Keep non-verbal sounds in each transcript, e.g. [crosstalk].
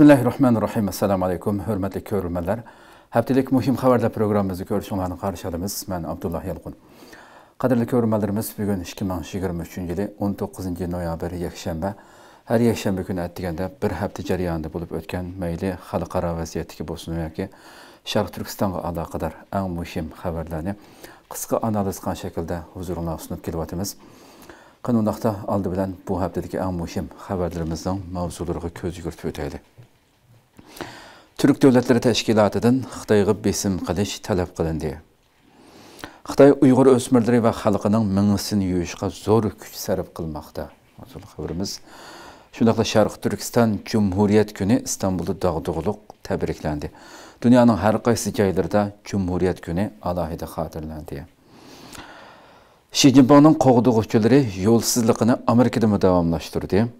bismillahi rohmanir rohim assalomu alaykum hurmatli ko'rilmalar haftalik muhim xabarlar programmamizni ko'rishinglarni qarshi olamiz man abdulloh yalqun qadrli ko'rilmalarimiz bugun ikki ming yigirma uchinchi yili o'n to'qqizinchi noyabr yakshanba har yakshanba kuni aytganda bir hafta jarayonida bo'lib o'tgan mayli xalqaro vaziyatdagi bo'lsin yoki sharq turkistonga aloqador eng muhim xabarlarni qisqa analiz qilgan shaklda huzuringlarga sunib kelyapmiz qanundaqda oldi bilan bu haftadagi eng muhim xabarlarimizning mavzulariga ko'z yugurtib o'taylik Түрік дәулетлері тәшкилатыдан Қытайға бесім қылыш талап қылынды. Қытай ұйғыр өсмірлері ва халқының мыңысын юйышқа зор күш сарып қылмақта. Сол хабарымыз. Шындақта Шарқ Түркістан Cumhuriyet күні Истанбулда дағдығылық тәбірікленді. Дүнияның әр қайсы жайларда Cumhuriyet күні алахида қатырленді. Ши Цзиньпиннің қоғдығушылары жолсызлығыны Америкада давамлаштырды.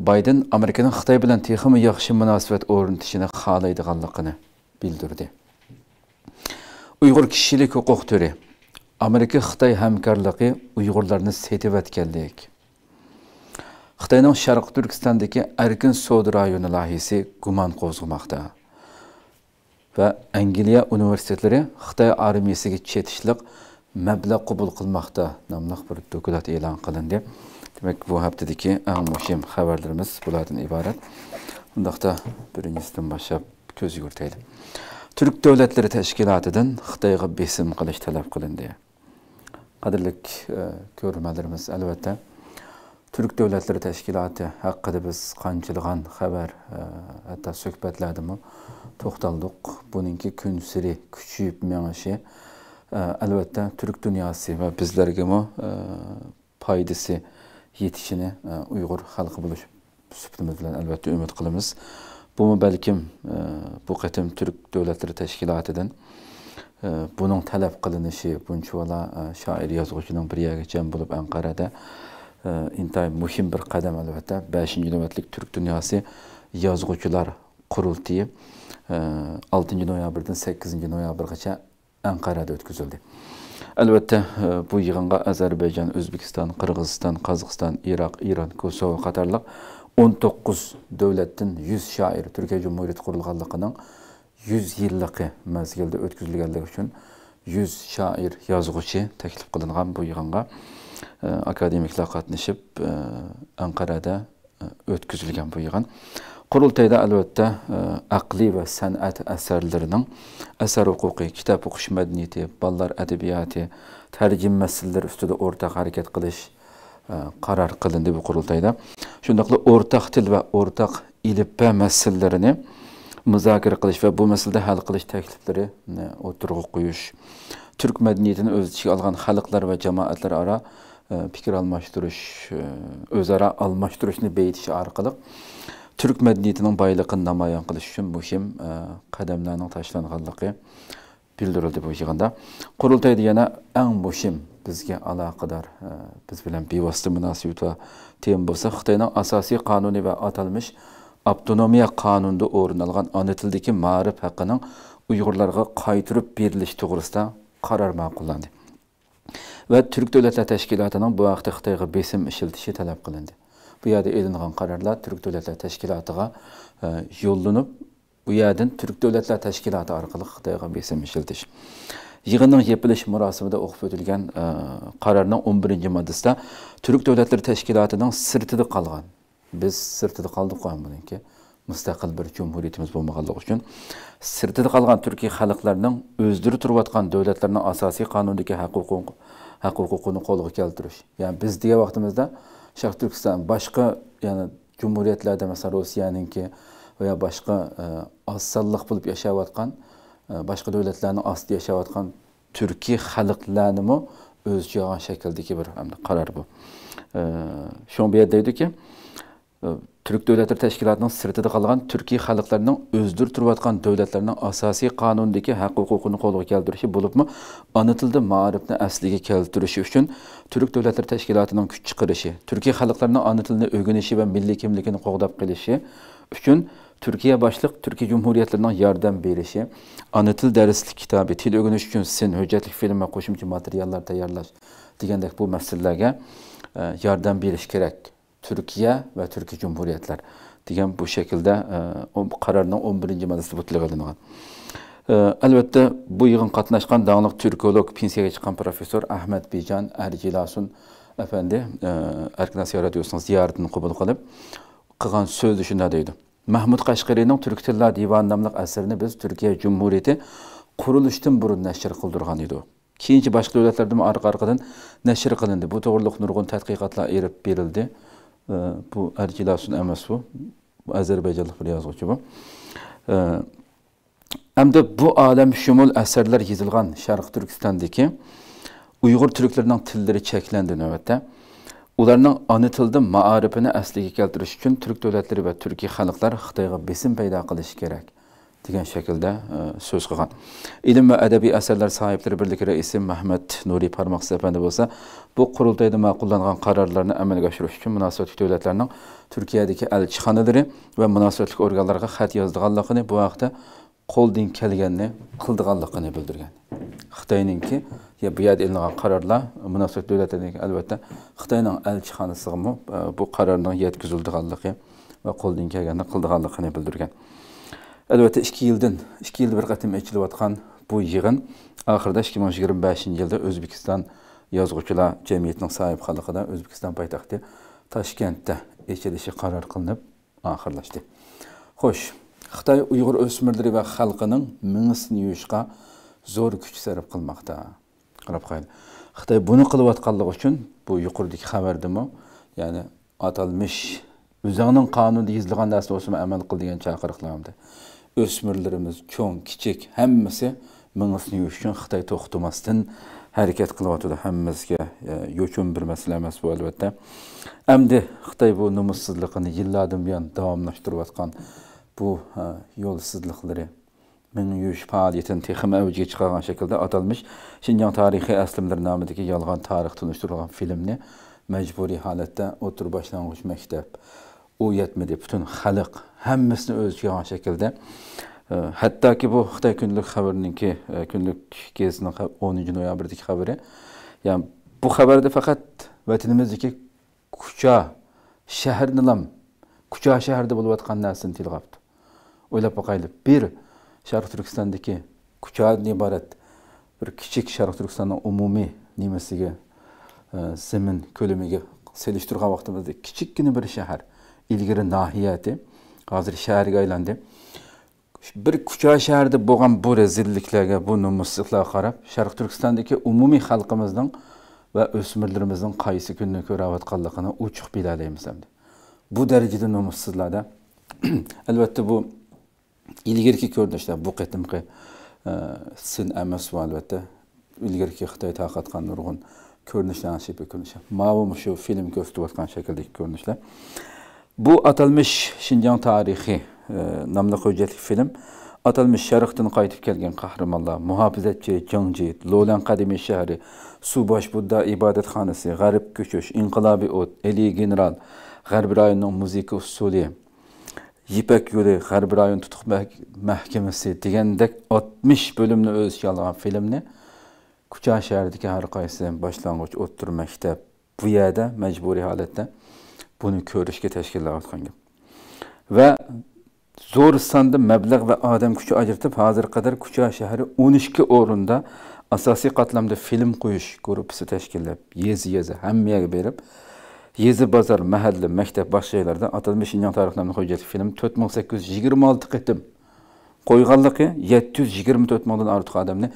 Байден amerikaning xitoy bilan texmi yaxshi munosabat o'rnatishini xohlaydiganligini bildirdi uyg'ur kishilik huquq turi amerika xitoy hamkorligi uyg'urlarni setivatganlik xitoyning sharqi turkistondagi erkin savdo rayoni loyihasi gumon qo'zg'amoqda va angliya universitetlari xitoy armiyasiga chetishliq mablag' qabul qilmoqda nomli bir dokulat e'lon qilindi demak bu haftadagi eng muhim xabarlarimiz bulardan iborat undaqda birinchisidan boshlab ko'z yugurtaylik turk davlatlari tashkilotidan xitoyga besim qilish talab qilindi qadrli e, ko'rmanlarimiz albatta turk davlatlari tashkiloti haqida biz qanchilg'an xabar e, hatto suhbatlardami to'xtaldik buninki kun siri kuchayib menishi e, albatta turk dunyosi va bizlargami foydasi yetişini e, Uyğur xalqı buluş sübutimiz bilan albatta ümid qilamiz. Bumi balkim e, bu qatim Türk Davlatlari Tashkilotidan e, buning talab qilinishi buncha vala shoir yozuvchining bir yerga jam bo'lib Anqarada intayin muhim bir qadam albatta 5-nji navbatlik Türk dunyosi yozuvchilar qurultiyi 6 noyabrdan 8 noyabrgacha Anqarada o'tkazildi. Әлбәттә, э, бу иғанға Азәрбайҗан, Өзбекистан, Қырғызстан, Қазықстан, Ирак, Иран, Косово қатарлық 19 дөвләттің 100 шаир Түркей Җумһурияте курылганлыгының 100 еллыгы мәзгелді өткізілгенлігі үшін 100 шаир язгычы тәкіліп қылынған бу иғанға э, академиклар катнашып Әңқарада э, өткізілген бу иғанға. Qurultayda əlbəttə əqli e, və sənət əsərlərinin əsər hüququ, kitab oxuş mədəniyyəti, ballar ədəbiyyatı, tərcüm məsələləri üstüdə ortaq hərəkət qilish e, qərar qılındı bu qurultayda. Şundaqla ortaq dil və ortaq ilibə məsələlərini müzakirə qilish və bu məsələdə həll qilish təklifləri e, oturuğa qoyuş, türk mədəniyyətini öz içinə alğan xalqlar və cəmaətlər ara fikir almashtırış, özara almashtırışını beyitiş arqalıq türk mədəniyyətinin baylığını namayan qılış üçün mühim e, qədəmlərin təşkilanğanlığı bildirildi bu yığında. Qurultayda yana ən mühim bizga aloqador e, biz bilan bevosita munosabat va tema bo'lsa xitoyning asosiy qonuni va atalmish avtonomiya qonunida o'rin olgan ona tildagi ma'rif haqqining uyg'urlarga qaytirib berilishi to'g'risida qaror ma'qullandi va turk davlatlar tashkilotining bu vaqtda xitoyga besim ishiltishi talab qilindi bu yerda kararlar qarorlar turk davlatlar tashkilotiga e, yollanıp, bu yerdan turk davlatlar tashkiloti orqali xitoyga besim Yığının yapılış yopilish marosimida o'qib o'tilgan e, qarorning 11. birinchi moddasida turk davlatlari tashkilotining sırtıda qolgan biz sirtida bunun ki, mustaqil bir jumhuriyatimiz bo'lmaganligi uchun kalan qolgan turkiy xalqlarning o'zlari devletlerinin davlatlarning asosiy qonundagi haq huquqini kolu keltirish ya'ni biz diye vaqtimizda sharq turkiston boshqa ya'ni jumuriyatlarda masalan rossiyaniki va yo boshqa e, oz bo'lib yashayotgan e, boshqa davlatlarni ostida yashayotgan turkiy xalqlarnimi o'z olgan shakldagi bir qaror bu e, shu bu yerda deydiki Türk devletleri tashkilotining sırtıda qolgan turkiy halklarının o'zdir turvatkan devletlerinin asosiy qonundagi hak huquqini qo'lga geldirişi bo'libmi ona anıtıldı ma'rifni asliga geldirişi uchun turk davlatlari tashkilotining kuch çıkırışı, turkiy xalqlarning ona tilini o'rganishi va milliy kimligini qo'g'dab qilishi uchun Türkiye başlık Türkiye Cumhuriyetlerinden yardım verişi, anıtıl til derslik kitabı, til öğreniş için sin, hücretlik film ve koşumcu materyaller tayarlar digendek bu meselelerge yardım veriş gerek. Türkiye ve Türkiye Cumhuriyetler degan bu şekilde e, kararının 11. maddesi butlagan. E, elbette bu yığın katlaşkan dağınlık Türkolog pensiyaya çıkan profesör Ahmet Bican Ercilasun efendi e, Erkin Asya Radyosu'nun ziyaretini kabul kılıp kılan söz düşünde deydi. Mahmut Kaşgari'nin Türk Tilla Divan namlıq eserini biz Türkiye Cumhuriyeti Kuruluş'tan burun neşir kıldırgan idi. Keyinci başka devletlerden arka arkadan neşir kılındı. Bu doğruluk nurgun tədqiqatla erip berildi. Ee, bu erkilasun üçün bu. Bu Azərbaycanlıq bir yazıqçı bu. Ee, Həm də bu aləm şümul əsərlər yazılğan Şərq Türkistandakı Uyğur türklərinin tilləri çəkiləndi növbətdə. Onların ana tildi maarifini əsliyə için Türk devletleri ve Türkiyə halkları Xitayğa besim payda kılış kerak. degan shaklda e, so'z qilgan ilm va adabiy asarlar sohiblari birligi raisi mahmad nuriy parmoq sapandi bo'lsa bu qurultoyda ma'qullangan qarorlarni amalga oshirish uchun munosabatli davlatlarning turkiyadagi elchixonalari va munosabatli organlarga xat yozdiganligini bu haqda qo'ldan kelganini qildiganligini bildirgan xitoyninki bu yerda ilingan qarorlar munosabat davlatlarniki albatta xitoyning elchixonasiga e, bu qarorning yetkazildiganligi va qo'ldan kelganini qildiganligini bildirgan Әлбәттә 2 елдан 2 ел бер катым әйтелеп аткан бу йыгын ахырда 2025 елда Өзбекстан язгычлар җәмгыятенең саип халыкыда Өзбекстан пайтахты Ташкентте әйтелеше карар кылынып ахырлашты. Хош, Хытай уйгыр өсмирләре ва халкының миңисен юышка зор күч сарып кылмакта. Карап кайын. Хытай буны кылып атканлыгы өчен бу юқордагы хәбәрдәме, ягъни аталмыш үзеңнең канунда язылган нәрсә осыма әмәл кыл дигән чакырыкларымды. o'smirlarimiz cho'ng kichik hammasi mingisni yuvish uchun xitoy to'xtamasdan harakat qilyotdi hammasiga e, yo'chun bir masala emas bu albatta endi xitoy bu nomussizligini yillardan buyon davomlashtirayotgan bu e, yo'lsizliklari ming yuvish faoliyatini texmi avjiga chiqargan shaklda atalmish shinjong tarixiy aslimlar nomidagi yolg'on tarix tunishtirilgan filmni majburiy holatda o'tir boshlang'ich maktab u yetmadi butun xalq hammasini o'z ichiga olgan shaklda ee, hattoki bu xitoy kunlik xabarninki e, kunlik kesni o'ninchi noyabrdagi xabari ya'ni bu xabarda faqat vatanimizniki kucha shaharni ham kucha shahrida bo'layotgan narsani tilg'abdi o'ylab boqayli bir sharq turkistondagi kuchadan iborat bir kichik sharq turkistonni umumiy nimasiga e, zimin ko'lamiga selishtirgan vaqtimizda kichikkina bir shahar ilgari nahiyati hozir shaharga aylandi bir küçük şehirde bo'lgan bu rezilliklarga bu nomussizliklarga qarab sharq turkistondagi umumiy xalqimizning va o'smirlarimizning qaysi kunni ko'rayotganligini uchuq bilalaymiz endi bu derecede nomussizlarda elbette [clears throat] bu ilgirki ko'rinishlar bu qatimqi e, sin emas var elbette ilgirki xitoy tarqatgan nurg'un ko'rinishlarni shu ko'rinishlar mana bu shu film ko'rsatayotgan shakldagi ko'rinishlar bu atalmış Şinjan tarihi e, namlı hüccetlik film. Atalmış şarıqtın kayıt kelgen kahramanlar muhafizetçi, cangci, Lolan qadimi şəhəri, Subaş Budda ibadətxanası, Garip köçüş, İnqilabi ot Eli General, Garbi rayonunun muzika usulü, Yipek Yürü, Garbi rayon tutuq məhkəməsi deyəndək 60 bölümlü öz yalan filmini Kucha şəhərdəki her qaysı başlangıç otdur məktəb bu yerdə məcburi halətdə bunu ko'rishga tashkillayotganga va zo'r sonda mablag' va odam kuchi ajratib hozir qadar kucha shahri o'n ikki o'rinda asosiy qatlamda film qo'yish gruppasi tashkillab yezi yezi hammaga berib yezi bozor mahalla maktab boshqa joylarda atalmish shinyon tarixnoma hujjatli film to'rt ming sakkiz yuz yigirma olti qitim qo'yganligi yetti yuz yigirma to'rt mingdan ortiq odamni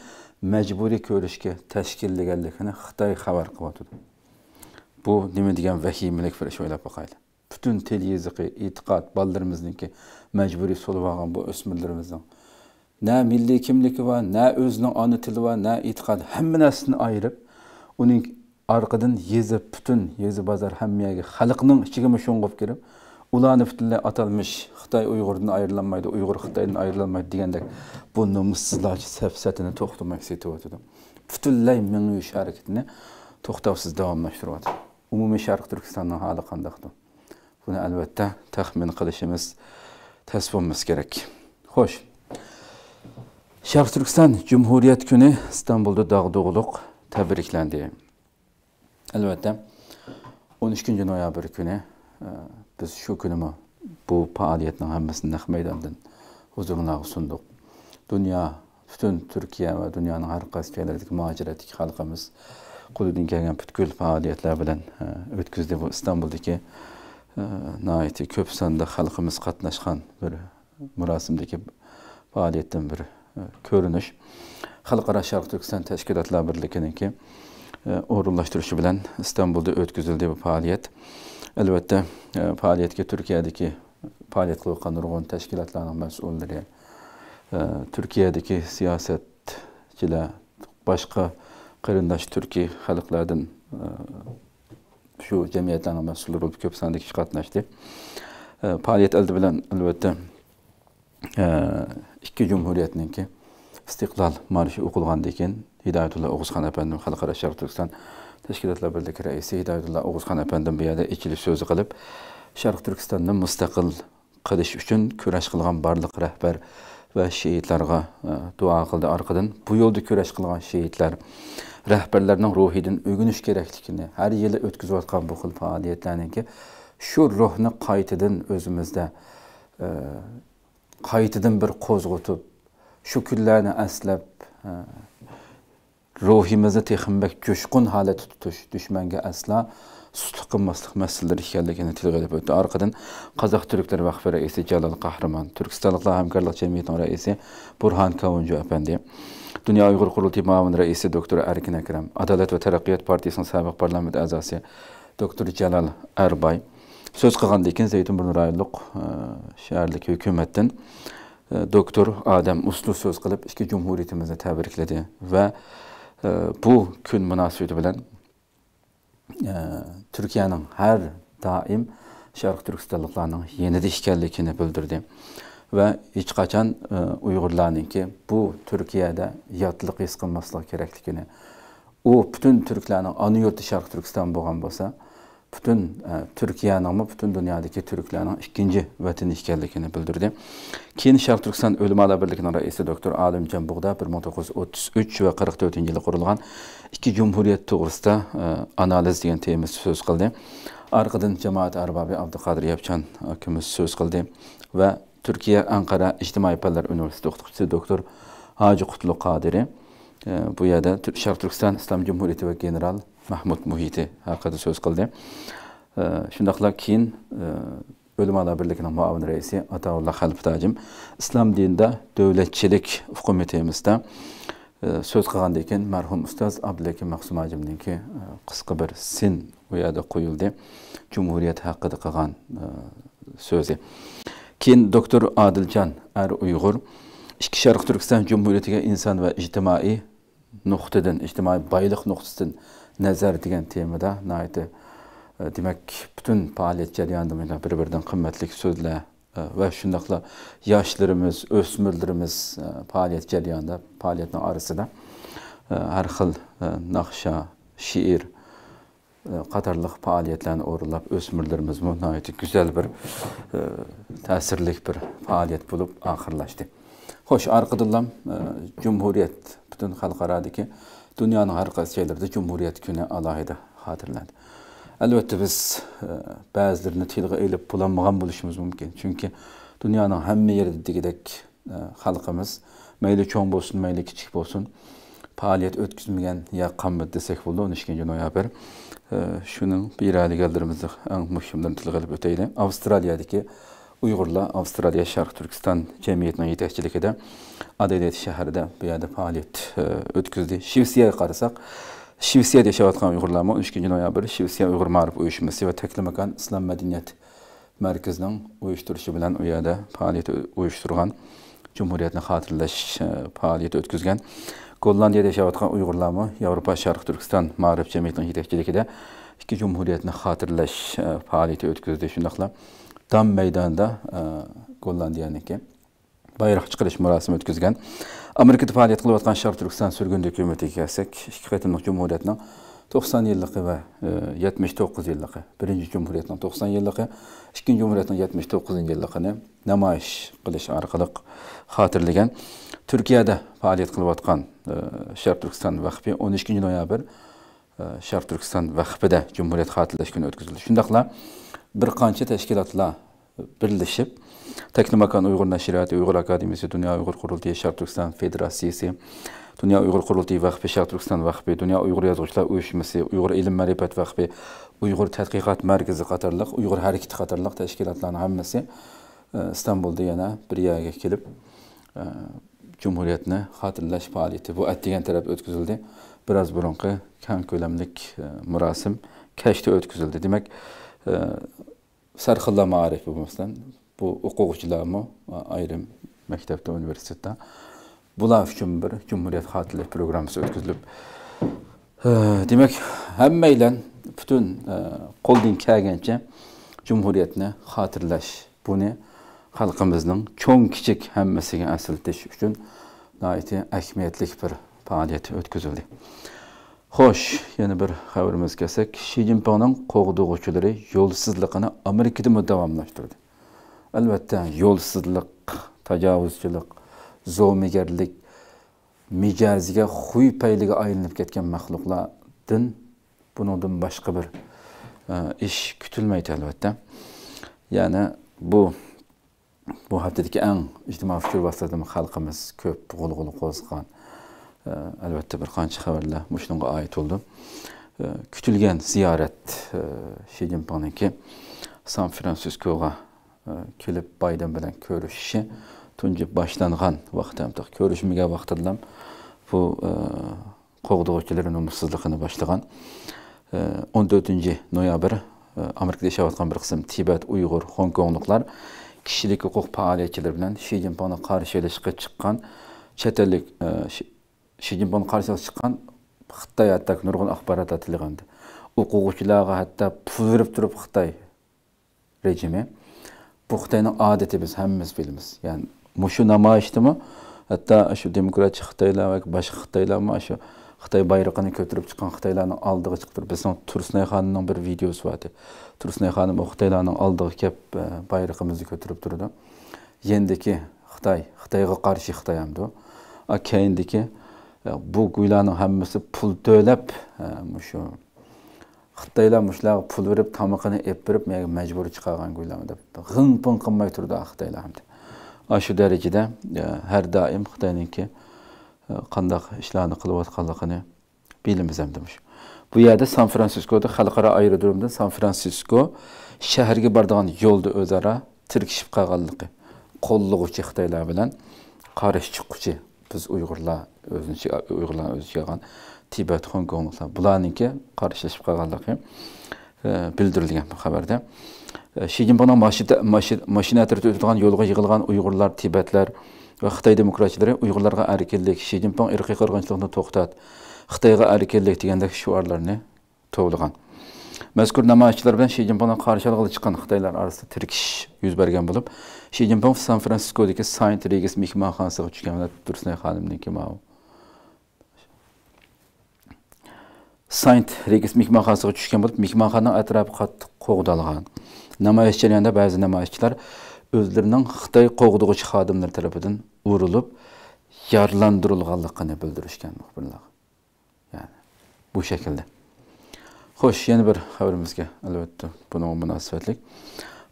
majburiy ko'rishga tashkillaganligini xitoy xabar qilyotdi bu nima degan vahimalik ish o'ylab boqayli butun til yeziqi e'tiqod bolalarimizniki majburiy solib olgan bu o'smirlarimizni na milliy kimligi bor na o'zining ona tili va na e'tiqodi hamma narsani ayirib uning orqadan yezi butun yezi bozor hammaga xalqning ichiga sho'ng'ib kirib ularni butunlay atalmish xitoy uyg'urdan ayrilolmaydi uyg'ur xitoydan ayrilolmaydi degandek bu nomussizlar safsatini to'xtamak setyotidi butunlay mingyush harakatini to'xtovsiz davomlashtiryapti ümumi Şərq Türkistanın halı qandaqdır? Bunu əlbəttə təxmin qilishimiz, təsvimimiz kerak. Xo'sh. Şərq Türkiston Cumhuriyet Günü İstanbulda dağdığılıq təbrikləndi. Əlbəttə 13-cü noyabr günü e, biz shu kunimi bu faoliyatning hammasini naq maydondan huzuringizga sundiq dunyo butun turkiya va dunyoning har qaysi joylaridagi muajiratdagi xalqimiz qo'lidan kelgan butkul faoliyatlar bilan e, o'tkazdi bu istanbuldagi e, naiti ko'p sonda xalqimiz qatnashgan bir murosimdagi faoliyatdan bir e, ko'rinish xalqaro sharq turkiston tashkilotlar birliginiki o'rinlashtirishi bilan istanbulda o'tkazildi bu faoliyat albatta faoliyatga turkiyadagi faoliyat qilayotgan nurg'un tashkilotlarni mas'ullari turkiyadagi siyosatchilar boshqa qeyrindaş türkiy xalqlardan shu e, jamiyatlarning mas'ullari bo'lib ko'p sonli kishi qatnashdi e, faoliyat ildi bilan albatta e, ikki jumhuriyatninki istiqlol marshi o'qilgandan keyin hidoyatulla o'g'izxon apandim xalqaro sharq turkiston tashkilotlar birligi raisi hidoyatulla o'g'izxon apandim bu yerda ichilish so'zi qilib sharq turkistonni mustaqil qilish uchun kurash qilgan barliq rahbar va shehidlarga duo qildi orqadan bu yo'lda kurash qilgan shehidlar rahbarlarning ruhidan o'g'inish kerakligini har yili o'tkazayotgan bu xil faaliyetlerini shu ruhni ruhunu o'zimizda özümüzde, qaytadan bir qo'zg'otib shu kunlarni aslab e, ruhimizi ruhimizni texmbak hale holatda tutish asla aslo sustlik qilmaslik masalalar ekanligini tilga olib o'tdi orqadan qozoq turklar vaqfi raisi jalol qahramon turkistonliklar hamkorlik jamiyatining raisi Burhan kavunjo apandi Dünya Uyghur Kurultayı Muavin Reisi Doktor Erkin Ekrem, Adalet ve Terakkiyat Partisi'nin sabık parlamento a'zosi Doktor Celal Erbay söz qilgandan keyin Zeytinburnu rayonlik shaharlik e, hukumatdan e, doktor Adem Uslu söz qilib ikki jumhuriyatimizni tabrikladi va e, bu kun munosabati bilan Türkiye'nin her daim Şarkı Türkistanlıklarının yenidi işgallikini bildirdi. va hech qachon e, uyg'urlarniki bu turkiyada yotliq his qilmaslik kerakligini u butun turklarni ona yurti sharq turkiston bo'lgan bo'lsa butun e, turkiyanimi butun dunyodagi turklarni ikkinchi vatani ekanligini bildirdi keyin sharq turkiston o'limalar birligini raisi doktor alimjon bug'da bir ming to'qqiz yuz o'ttiz uch va qirq to'rtinchi yili qurilgan ikki jumhuriyat to'g'risida e, analiz degan tema so'z qildi orqadan jamoat arbobi abduqadir yapchan akamiz so'z qildi va Türkiye Ankara İctimai Pallar Üniversitesi o'qituvchisi doktor Hacı Kutlu Qadiri ee, bu yerda Sharq Turkiston İslam Cumhuriyeti ve general Mahmud Muhiti haqida so'z qildi. Ee, Shundaqla keyin O'lamalar e, birligining muavin raisi Ataullah Xalftajim islom İslam davlatchilik hukmi temasida Söz qilganda ekan marhum ustoz Abdulakim Maqsum ajimninki qisqa e, bir sin u yerda qo'yildi. Jumhuriyat haqida qilgan e, so'zi. Kin doktor Adilcan ar uyg'ur ikki sharq turkiston jumuriyatiga inson va ijtimoiy nuqtadan ijtimoiy boylik nuqtasidan nazar degan temada e, demak butun Bütün jarayonida bir biridan qimmatli so'zlar e, va shundoqla yoshlarimiz o'smirlarimiz e, faoliyat jarayonida faoliyatni orasida har xil naqsha she'r e, qatarlıq fəaliyyətlərini uğurlab ösmürlərimiz bu nəhayət gözəl bir e, ə, bir fəaliyyət bulup axırlaşdı. Hoş arqadınlam e, Cumhuriyet bütün xalqaradakı dünyanın hər qaysı yerlərində Cumhuriyet günü alayda xatırlandı. Əlbəttə biz ə, bəzilərini tilğə elib bulanmağan buluşumuz mümkün. Çünkü dünyanın həmmə yerindəgidək halkımız meyli çoğun olsun, məyli kiçik olsun fəaliyyət ötküzməyən ya qanmı desək buldu 12 noyabr. Ee, şunun bir geldirimizi en muhimden tilgalip öteydi. Avustralya'daki Uygurla Avustralya Şark Türkistan Cemiyeti'nin yetekçilikide Adelet şehirde bir yerde faaliyet e, ötküzdü. Şivsiye'ye karısak, Şivsiye'de yaşayatkan Uygurlar mı? 12. noyabr Şivsiye Uygur Marif Uyuşması ve Teklimakan İslam Medeniyet Merkezi'nin uyuşturuşu bilen uyada faaliyet uyuşturgan Cumhuriyetin hatırlaş e, faaliyet ötküzgen. gollandiyada yashayotgan uyg'urlarmi yevropa sharq turkiston ma'rif jamiyatining yetakchiligida ikki jumhuriyatni xotirlash e, faoliyati o'tkazdi shundoqla dam maydonida e, gollandiyaniki bayroq chiqarish murosimi o'tkazgan amerikada faoliyat qilayotgan sharq turkiston surgun hukumatiga kelsak ikki qatimliq jumhuriyatning to'qson yilliqi va e, yetmish to'qqiz yilliqi birinchi jumhuriyatning to'qson yilligi ikkinchi jumhuriyatning yetmish to'qqizinchi yilligini namoyish qilish orqali xotirlagan turkiyada faoliyat qilayotgan e, sharq turkiston vahbi o'n ikkinchi noyabr e, sharq turkiston vahbida jumhuriyat xotirlash kuni o'tkazildi shundoqla bir qancha tashkilotlar birlashib taknomakan uyg'ur nashriyoti uyg'ur akademiyasi dunyo uyg'ur qurultayi sharq turkiston federatsiyasi dunyo uyg'ur qurultiyi vaqfi sharq turkiston vaqfi dunyo uyg'ur yozuvchilar uyushmasi uyg'ur ilm ma'rifat vaqfi uyg'ur tadqiqot markazi qatorliq uyg'ur harakati qatorliq tashkilotlarni hammasi e, istanbulda yana bir yerga kelib e, jumhuriyatni xotirlash faoliyati bu at degan tarafda o'tkazildi biroz burunqi kam ko'lamlik e, murosim kashda o'tkazildi demak ma'rif bo'lmasdan bu o'quvchilarmi ayrim maktabda universitetda Bula Cumhur bir Cumhuriyet Xatirlik proqramısı ötküzülüb. Ee, demək, həmmə ilə bütün qoldin e, kəgəncə Cumhuriyetini hatırlaş Bunu xalqımızın çoğun kiçik həmməsini əsiltiş üçün naiti əhmiyyətlik bir fəaliyyət ötküzüldü. Xoş, yeni bir xəbərimiz gəlsək, Xi Jinping'ın qoğduğuçuları yolsuzluğunu Amerika'da mı davamlaşdırdı? Elbette yolsuzluq, təcavüzçülük, zo'migarlik mijozga huy payliga aylanib ketgan maxluqlardan bunidan boshqa bir e, ish kutilmaydi albatta ya'ni bu bu haftadagi eng ijtimoiy fikr vositalardan xalqimiz ko'p g'ulg'ul qo'zg'agan e, albatta bir qancha xabarlar shunga oid bo'ldi e, kutilgan ziyorat shi san fransiskoga kelib bayden bilan ko'rishishi tunji boshlangan vaqt ham ko'rishmagan vaqtida ham bu e, qo'g'dog'ichilarni umidsizligini boshlagan e, o'n to'rtinchi noyabr e, amerikada yashayotgan bir qism tibat uyg'ur xong kongliklar kishilik huquq faoliyatchilari bilan shi zinpinni qarshi olishga chiqqan chet ellik shi zinpinni qarshi chiqqan xitoy hatto nurg'un axborot atilgandi o'quvchilarga hatto pul berib turib rejimi bu xitoyni adeti biz hammamiz bilamiz ya'ni mushu namoyishdimi hatto shu demokratik xitoylar va boshqa xitoylarmi shu xitoy bayrog'ini ko'tarib chiqqan xitoylarni oldiga chiqib turib bizning tursnay xonimning bir videosi bor edi tursnay xonim xitoylarning oldiga kelib e, bayrog'imizni ko'tarib turdi yendiki xitoy xitoyga qarshi xitoy hamdu keyindiki e, bu guylarni hammasi pul to'lab e, shu xitoylar mushularga pul berib tomoqini ep berib menga majburiy chiqargan guylarmi deb g'ing pin qilmay turdi xitoylar hamda shu darajada e, har doim xitoyninki e, qandaq ishlarni qilayotganligini bilamiz ham demush bu yerda san fransiskoda xalqaro aerodromdan san fransisko shaharga boradigan yo'lni o'zaro tirkishib qolganligi qo'llug'uchi xitoylar bilan qarish chiqquchi biz uyg'urlar o'zini uyg'urlar o'zi yolg'on tibat kong bularniki qarshilashib qolganligi e, bildirilgan bu xabarda shi zinpinning mashinatida o'tadigan yo'lga yig'ilgan uyg'urlar tibatlar va xitoy demokratchilari uyg'urlarga erkinlik shi zinpin irqiy qirg'inchilikni to'xtat xitoyga erkinlik degandek shuarlarni to'g'ilgan mazkur namoyishchilar bilan shi zinpinni qarshi olg'ili chiqqan xitoylar orasida tirkish yuz bergan bo'lib shi zinpin san fransiskodagi saint regis mehmonxonasiga tushgan dursunay xonimniki saint regis mehmonxonasiga tushgan bo'lib mehmonxonaning atrofi qattiq qo'g'dalgan namoyish jarayonida ba'zi namoyishchilar o'zlarining xitoy qo'g'dug'uchi xodimlari tarafidan urilib yorlandirilganligini bildirishgan muxbirlar ya'ni bu şekilde. Hoş yeni bir xabarimizga albatta buni munosabatlik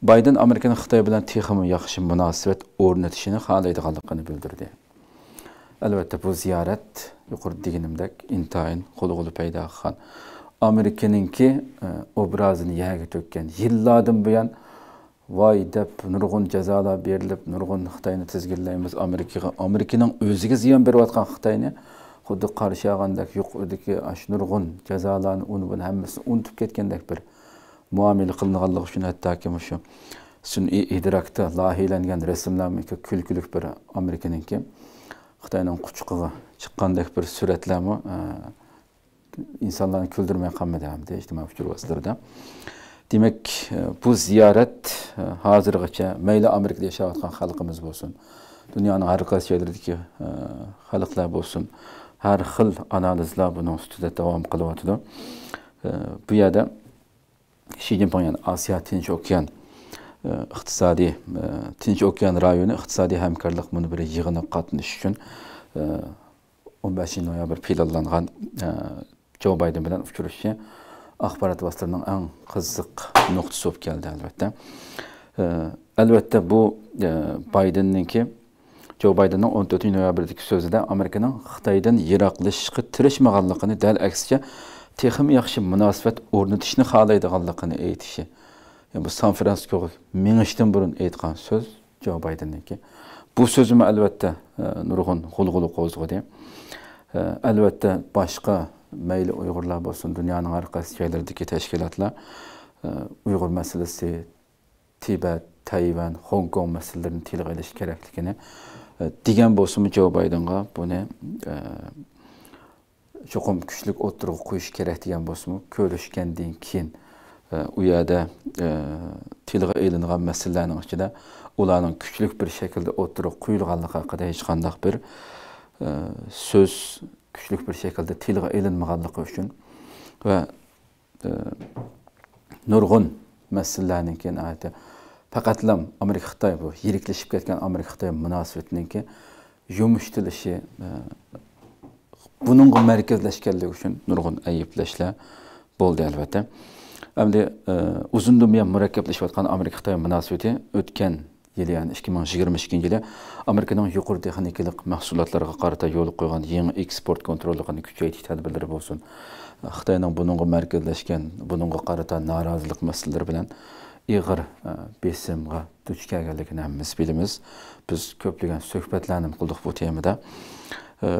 bayden amerikani xitoy bilan texmi yaxshi munosabat o'rnatishini xohlaydiganligini bildirdi Elbette bu ziyorat yuqorida deganimdek intayin qo'lg'uli paydo qilgan amerikaninki e, obrazini yaga to'kkan yillardan buyon voy deb nurg'un jazolar berilib nurg'un xitoyni tizginlaymiz amerikaga amerikaning o'ziga ziyon berayotgan xitoyni xuddi qarshi olgandek yuqoridagi shu nurg'un jazolarni uni buni hammasini unutib ketgandek bir muomala qilinganligi uchun hattoki shu sun'iy idrokda loyihalangan rasmlarniki kulkulik bir amerikaninki xitoyning quchqig'i chiqqandek bir suratlarmi e, insonlarni kuldirmay qolmaydi ham ijtimoiy fikr vositalarida Demek e, bu ziyaret e, hazır hozirgacha meyle amerikada yashayotgan halkımız bo'lsin Dünyanın har qaysi joylaridagi xalqlar Her har xil analizlar buni ustida davom qilyotidi e, bu yerda shi zinpin yani osiyo okyan okean iqtisodiy tinch okean rayoni iqtisodiy hamkorlik munbiri yig'ini qatnashish uchun 15 noyabr planlangan jo bayden bilan uchrashishi axborot vositalarining eng qiziq nuqtasi bo'lib keldi albatta albatta bu e, baydenninki jo baydenning o'n to'rtinchi noyabrdagi so'zida amerikaning xitoydan yiroqlashishga tirishmaganligini dal aksicha texim yaxshi munosabat o'rnatishni xohlaydiganligini aytishi bu san fransiskoga minishdan burun aytgan so'z jo baydenninki bu so'zimi albatta e, nurg'un g'ulg'uli qo'zg'adi e, albatta mayli uyg'urlar bo'lsin dunyoning har qaysi joylaridagi tashkilotlar e, uyg'ur masalasi tibat tayvan hong kong masalalarini tilga olish kerakligini e, degan bo'lsinmi jo baydenga buni e, cho'qim kuchli o'tirg'i qo'yish kerak degan bo'lsinmi ko'rishgandan keyin u yerda tilga ilingan masalalarning ichida ularning kuchlik bir shaklda o'ttirib qo'yilganligi haqida hech qanday bir so'z kuchlik bir shaklda tilga ilinmaganligi uchun va e, nurg'un masalalarninki faqatlam amerika xitoy bu yiriklashib ketgan amerika xitoy munosabatiniki yumshatilishi e, buning markazlashganligi uchun nurg'un ayblashlar bo'ldi albatta endi e, uzundan buyon murakkablashayotgan amerika xitoy munosabati o'tgan yili ya'ni ikki ming yigirma ikkinchi yili amerikaning yuqori texnikalik mahsulotlarga qarata eksport qo'ygan yangi eksport kontrolligini kuchaytirish tadbirlari bo'lsin xitoyning bunga markazlashgan bunga qarata norozilik masalalari bilan e, besimga duch kelganligini hammamiz bilamiz biz ko'plagan suhbatlarni qildik bu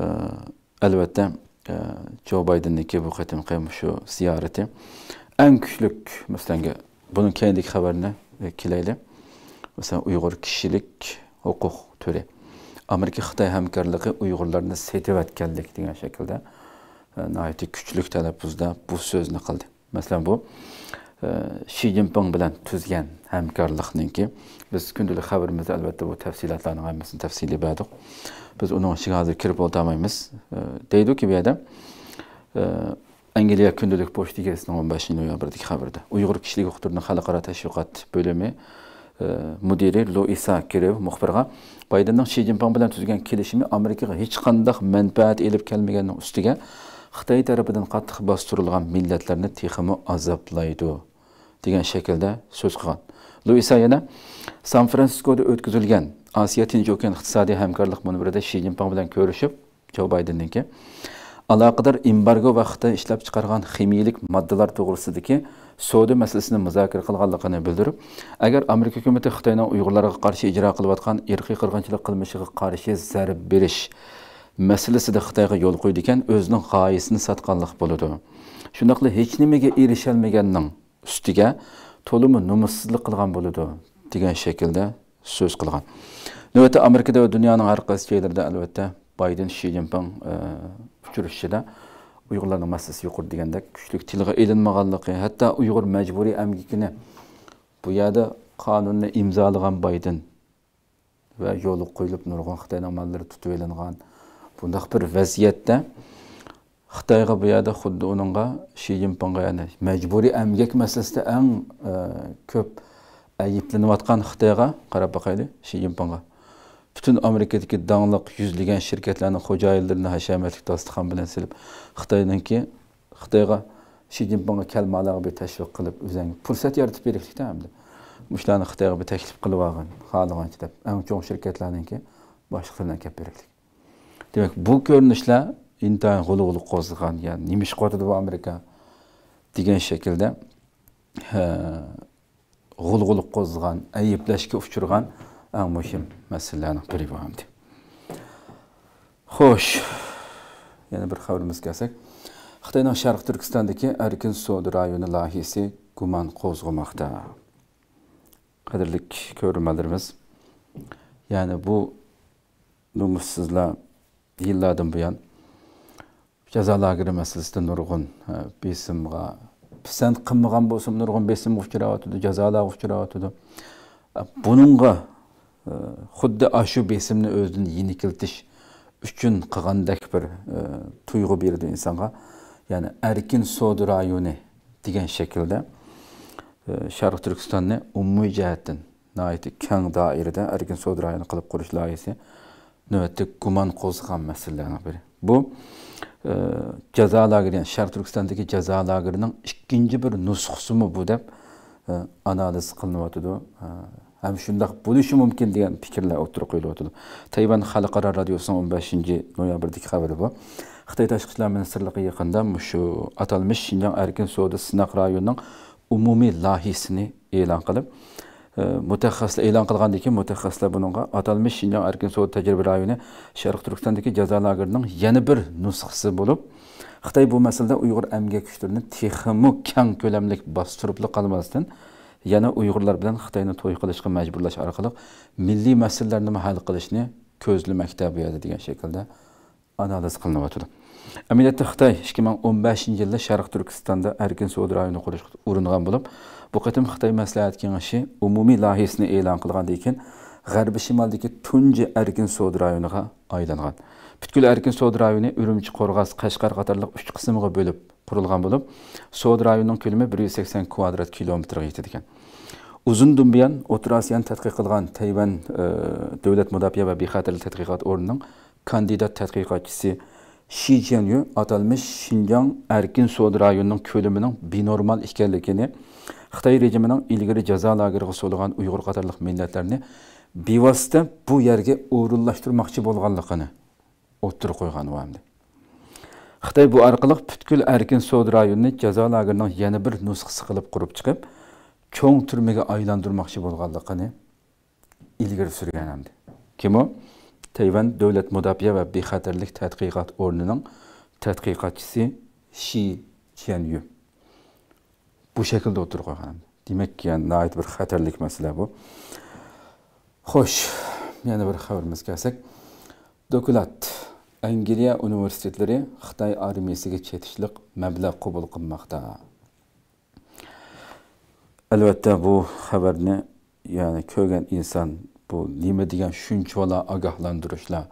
Elbette e, Joe jo baydenninki bu qatimqi shu ziyareti, en kuchlik masalan bunun keyingi xabarini e, kelaylik masalan Uyghur kishilik huquq turi amerika xitoy hamkorligi uyg'urlarni setayotganlik degan shaklda e, nihoyatda kuchlik talaffuzda bu so'zni qildi masalan bu shi e, zinpin bilan tuzgan hamkorlikniki biz kundalik xabarimizda albatta bu tafsilotlarni hammasini tafsiliy berdik biz uning ichiga hozir kirib o'tolmaymiz e, deydiku bu yerda angliya kundalik pochta 15. o'n beshinchi noyabrdagi xabarda uyg'ur kishilik huquqlarini xalqaro tashviqot bo'limi mudiri Luisa Kirev muxbirga Baydenning Xi Jinping bilan tuzgan kelishimi Amerikaga hech qanday manfaat elib kelmaganining ustiga Xitoy tarafidan qattiq bostirilgan millatlarni texmi azoblaydi degan shaklda so'z qilgan. Luisa yana San Fransiskoda o'tkazilgan Osiyo Tinch okean iqtisodiy hamkorlik munbirida Xi Jinping bilan ko'rishib, Jo Baydenninki aloqador embargo va Xitoy ishlab chiqargan ximiyalik moddalar to'g'risidagi сауда мәселесін мұзакір қылғанлығын білдіріп әгер америка үкіметі қытайдың ұйғырларға қарсы ижра қылып жатқан ерқи қырғыншылық қылмысқа қарсы зәріп беріш мәселесі де қытайға жол қойды екен өзінің ғайысын сатқанлық болады шұндақлы еш немеге еріше алмағанның үстіге толымы нұмыссыздық қылған болады деген шекілде сөз қылған нәубетте америкада дүнияның әрқайсы жерлерде әлбетте байден ши цзиньпин uyg'urlarning massasi yuqori degandek kuchli tilga ilinmaganligi hatto uyg'ur majburiy amgikini bu yerda qonunni imzolagan bayden va yo'li qo'yilib nurg'un xitoyning mallari tutib ilingan bundaq bir vaziyatda xitoyga bu yerda xuddi uninga shi majburiy amgak masalasida eng e, ko'p xitoyga qarab butun amerikadagi dangliq yuzlagan shirkatlarni xo'jayinlarini hashamatlik dasturxon bilan silib xitoydanki xitoyga shi zinpinga kalmalarga bir tashviq qilib o'zangi fursat yaratib beraylikda hamda shularni xitoyga bir taklif qilib olgin xohlagancha deb eng chong shirkatlarninki boshqalardan gap beraylik demak bu ko'rinishlar intayin g'ulg'uli qo'zg'agan ya'ni nima ish qilyotdi bu amerika degan shaklda g'ulg'uli qo'zg'agan ayiblashga uchragan ام مهم meselelerin پریوام دی Hoş. یعنی bir xabarimiz kelsak xitoyning sharq turkistondagi erkin sud rayonu Lahisi guman qo'zg'amoqda qadrli ko'rmalarimiz ya'ni bu nomussizlar yillardan buyon jazo lageri masalasida nurg'un besimga pisand qilmagan bo'lsa nurg'un besimga cezalı jazolarga uchrayotdi Bununla худди ашу бесимни өзүн йиникилтиш үчүн кылгандак бир туйгу берди инсанга яны эркин сод району деген шекилде шарык түркістанны умуй жааттын наайты кең дайирада эркин сод районун кылып куруш лаиси нөбөттө гуман козгаган маселелердин бири бу жаза лагерин шарк түркістандагы жаза лагеринин бир нускусуму бу деп анализ кылынып атыды ham shundoq bo'lishi mumkin degan fikrlar o'tirib qo'yilyotdi tayvan xalqaro radiosining o'n beshinchi noyabrdagi xabari bor xitoy tashqi ishlar ministrligi yaqinda shu atalmish shinjong erkin savdo sinoq rayonining umumiy loyihasini e'lon qilib e, mutaxassislar e'lon qilgandan keyin mutaxassislar bunga atalmish shinjong erkin savdo tajriba rayoni sharq turkistondagi jazo lagerining yana bir nusxasi bo'lib xitoy bu masalada uyg'ur amgak kuchlarini texmu kang ko'lamli bostiribli qolmasdan yana uyg'urlar bilan xitoyni to'y qilishga majburlash orqali milliy masalalarni hal qilishni ko'zlamakda bu yerda degan shaklda analiz qilinyotdi amaliyotda xitoy ikki ming o'n beshinchi yilda sharq turkistonda erkin savdo rayonini qurishga uringan bo'lib bu qatim xitoy maslahat kengashi umumiy loyihasini e'lon qilgandan keyin g'arbiy shimoldagi tunji erkin savdo rayoniga aylangan butkul erkin savdo rayoni urumchi qo'rg'as qashqar qatorliq uch qismga bo'lib құрылған болып сод районының көлемі 180 квадрат километрге жетеді uzun dumbiyan o'rta osiyani tadqiq tayvan e, davlat mudofaa va bexatarlik tadqiqot o'rnining kandidat tadqiqotchisi shi janyu atalmish shinjong erkin savdo rayonining ko'lamining benormal ekanligini xitoy rejimining ilgari jazo lageriga so'ligan uyg'ur qatorliq millatlarni bevosita bu yerga o'rinlashtirmoqchi bo'lganligini o'ttirib qo'ygan Xitoy bu orqali butkul erkin sud rayonini jazo lagerining yana bir nusxasi qilib qurib chiqib, cho'ng turmaga aylantirmoqchi bo'lganligini ilgari surgan hamdi. Kim o Tayvan Davlat Mudofaa va bexatarlik tadqiqot o'rnining tadqiqotchisi Shi Qianyu. Bu shaklda o'tirib qolgan. Demak, yani nihoyat bir xatarlik masala bu. Xo'sh, yana bir xabarimiz kelsak, dokulat Angliya universitetlari Xitoy armiyasiga chetishliq mablag' qabul qilmoqda. Albatta bu xabarni ya'ni ko'rgan insan bu nima degan shunchavala ogohlantirishlar,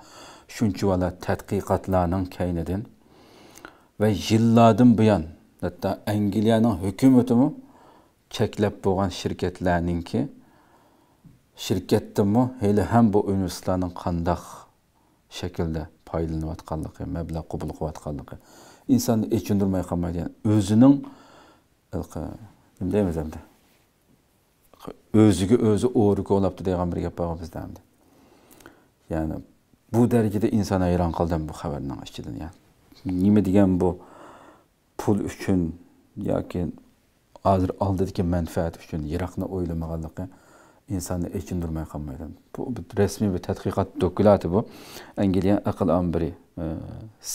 shunchavala tadqiqotlarning kaynidan va yillardan buyon hatto Angliyaning hukumatimi cheklab bo'lgan shirkatlarningki shirkatdimi hali ham bu universitetlarning qandoq shaklda foydalanayotganligi mablag' qabul qilayotganligi insonni echindirmay qolmaydi o'zining nima deymiz endi o'ziga o'zi o'ri ko'labdi degan bir gap bor bizda endi ya'ni bu darajada inson hayron qoldim bu xabarning ichidan yani. nima degan bu pul uchun yoki hozir oldidagi manfaat uchun yiroqni o'ylamaganligi insonni ekindirmay qolmaydi bu rasmiy bir tadqiqot dokulati bu angliya aql ombiri e,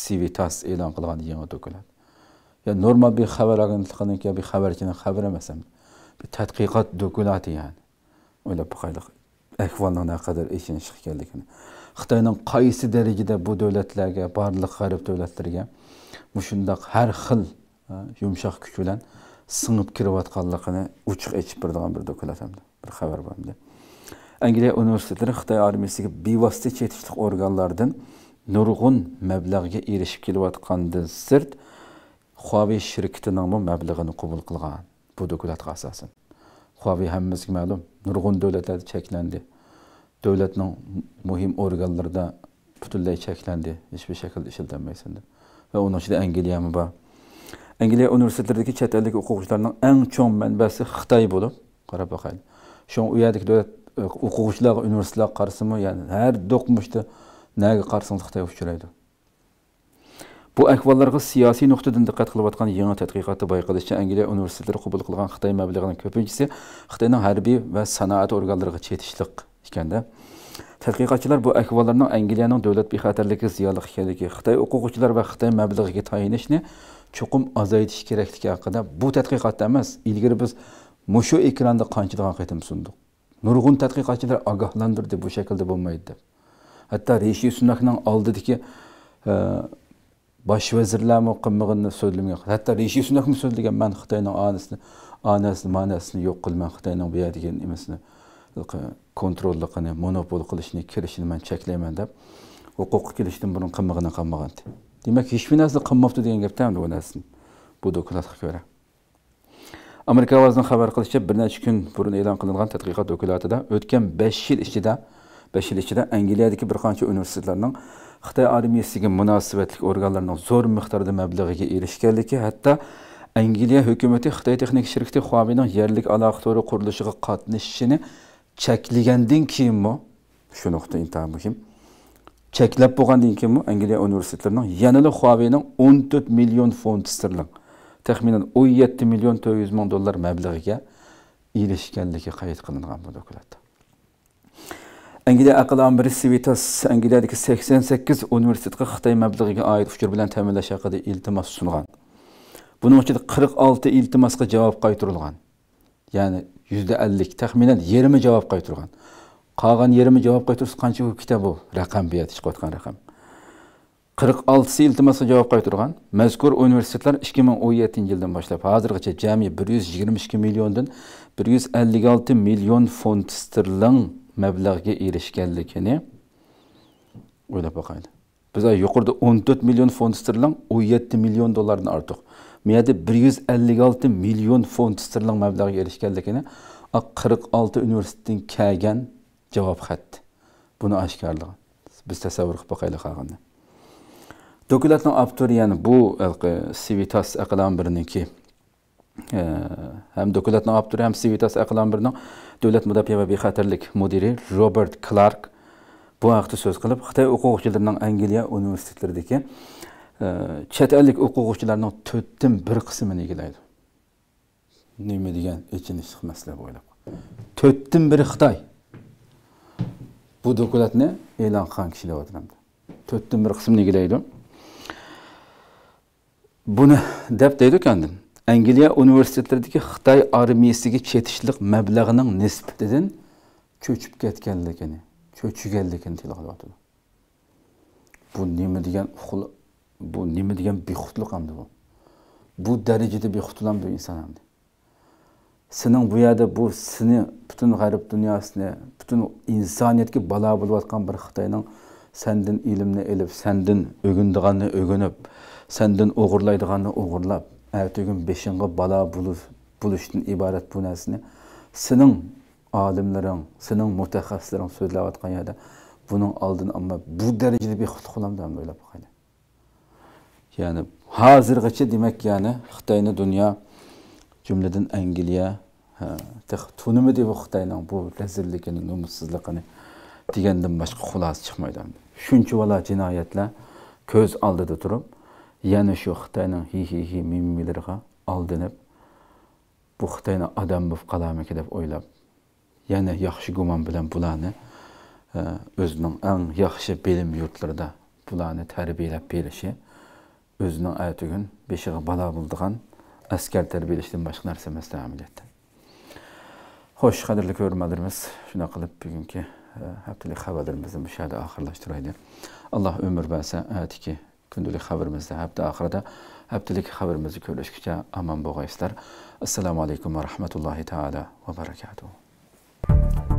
civitas e'lon qilgan yangi dokulat ya normal bir xabar agentliginiki bir xabarchini xabari emas ham bir tadqiqot dokulati ya'ni o'ylab boqaylik ahvolni naqadar ishonish ekanligini xitoyning qaysi darajada bu davlatlarga barlik g'arb davlatlarga mushundoq har xil e, yumshoq kuch bilan singib kirayotganligini uchiq aytib beradigan bir dokulat hamda bir xəbər var indi. Angliya universitetləri Xitay armiyasına bevasitə yetişlik orqanlarından nurg'un mablag'ga erishib kelayotganidan sirt Huawei şirkətinin bu məbləğini qəbul qılğan bu dokumentə əsasən. Huawei hamımızga ma'lum, nurg'un davlatlarda cheklendi. Davlatning muhim organlarida butunlay cheklendi, hech bir shaklda ishlatmaysan deb. Va uning ichida Angliya ham bor. Angliya universitetlaridagi chet ellik o'quvchilarning eng cho'ng manbasi Xitoy bo'lib, qarab boqaylik. Şun uyadaki devlet okuguçlar, üniversiteler karşısında, yani her dokmuşta nege karşısızlıkta uçuraydı. Bu ahvallarga siyasi noktadan dikkat kılıp atkan yeni tetkikatı bayqılışça Angliya üniversiteleri kabul kılgan Xitay məbləğinin köpüncisi Xitayning harbiy və sanaat organlarına çetişlik ikən də. Tədqiqatçılar bu ahvallarning Angliyaning dövlət bexatarligi ziyoliq ekanligi, Xitay o'quvchilar va Xitay məbləğiga tayinishni chuqum azaytish kerakligi haqida bu tədqiqatda demez, ilgari biz mushu ekranda qanchadan qaytim sunduq nurg'un tadqiqotchilar ogohlantirdi bu şekilde Hatta shaklda bo'lmaydi deb hatto rishi sunakning oldidagi e, bosh vazirlarmi qilmag'inni so'zlagan hatto rishi ben so'zlagan man xitoyning onasini onasini manasini yo'q qilman xitoyning bu degan emasini kontrolligini monopol kılışını kirishini man cheklayman deb O koku burun qilmag'ini qilmagan demak hech ki narsa qilmabdi degan gap bu narsani bu dokladga ko'ra amerika ovozining xabar qilishicha bir neçik kun burun e'lon qilingan tadqiqot da o'tgan 5 yil ichida 5 yil ichida angliyadagi bir qancha universitetlarning xitoy armiyasiga munosabatli organlarning zo'r miqdorda mablag'iga erishganligi hatto angliya hükümeti xitoy texnik shirkati Xuabi'nin yerlik aloqa to'ri qurilishiga qatnashishini cheklagandan keyinmi shu nuqta intaha muhim cheklab bo'lgandan mu? angliya universitetlarining yanılı Xuabi'nin 14 million funt sterling taxminan o'n yetti million to'rt yuz ming dollar mablag'iga erishganligi qayd qilingan bu dokladda angliya aql amiri sivitas angliyadagi sakson sakkiz universitetga xitoy mablag'iga oid uchur bilan ta'minlash haqida iltimos sungan buning uchun qirq olti iltimosga javob qaytarilgan ya'ni yuzda ellik taxminan yarmi javob qaytarilgan qolgan yarmi javob qaytarish qancha katta bu raqam bu chiqayotgan raqam 46 oltisi iltimosga javob qaytargan mazkur universitetlar 2017 ming o'n yettinchi yildan 122 hozirgacha 156 миллион фонд yigirma ikki milliondan bir yuz ellik olti million funt sterling mablag'ga erishganligini o'ylab boqayli biz yuqorida o'n to'rt million funt sterling o'n yetti million dollardan ortiq bu yerda bir yuz ellik olti million funt sterling biz Dokulatın aptori yani bu elki eh, sivitas akılan birinin ki e, eh, hem dokulatın aptori hem sivitas akılan birinin devlet müdafiye ve bihaterlik müdiri Robert Clark bu hakta söz kılıp Hıtay hukukçularının Angeliya Üniversitelerdeki e, eh, çetellik hukukçularının tüttüm bir kısmını ilgileydi. Ne mi diyen için işlik mesele böyle. Tüttüm bir Hıtay. Bu dokulat ne? İlan kan kişiyle oturandı. Tüttüm bir kısmını ilgileydi. buni deb deydi ekandim angliya universitetlaridagi xitoy armiyasiga chetishlik mablag'ining nisbatidan cho'chib ketganligini cho'chiganligini tilg'ilyotdi bu nima degan uxul bu nima degan bexudlik hamdi bu bu darajada bexudlan bu inson hamdi sening bu yerda bu seni butun g'arb dunyosini butun insoniyatga balo bo'layotgan bir xitoyning sandin ilmni ilib sandin o'gindiganni o'ginib senden uğurlaydıganı uğurlap, ertə gün beşinqi bala buluş, buluştun ibaret bu nəsini senin alimlerin, senin mütəxəssislərin sözləvatqan yerdə bunun aldın ama bu dərəcədə bir xutluq olam da öyle baxaydı. Yani hazırgıçı demek yani Xitayını dünya cümleden Angeliya tunumu diye bu Xitayının bu rezillikini, numutsuzluğunu degenden başka xulası çıkmaydı. Çünkü valla cinayetle köz aldıda durup Яны шо Қытайның хи-хи-хи миммилерға алдынып, бұл Қытайны адам бұп қаламекі деп ойлап, яны яқшы гуман білін бұланы өзінің әң яқшы білім юртларда бұланы тәрбиелеп беріші, өзінің әйті күн бешіғі бала бұлдыған әскер тәрбиелештен башқа нәрсе емес дәміл етті. Хош, қадірлі көрмәдіріміз, шына қылып бүгінгі әптілік хабадырымызды мүшәді ақырлаштырайды. Allah ömür verse, evet ki kundalik xabarimizda hafta oxirida haftalik xabarimizni ko'rishguncha omon bo'lg'aysizlar assalomu alaykum va rahmatullohi taala va barakatuh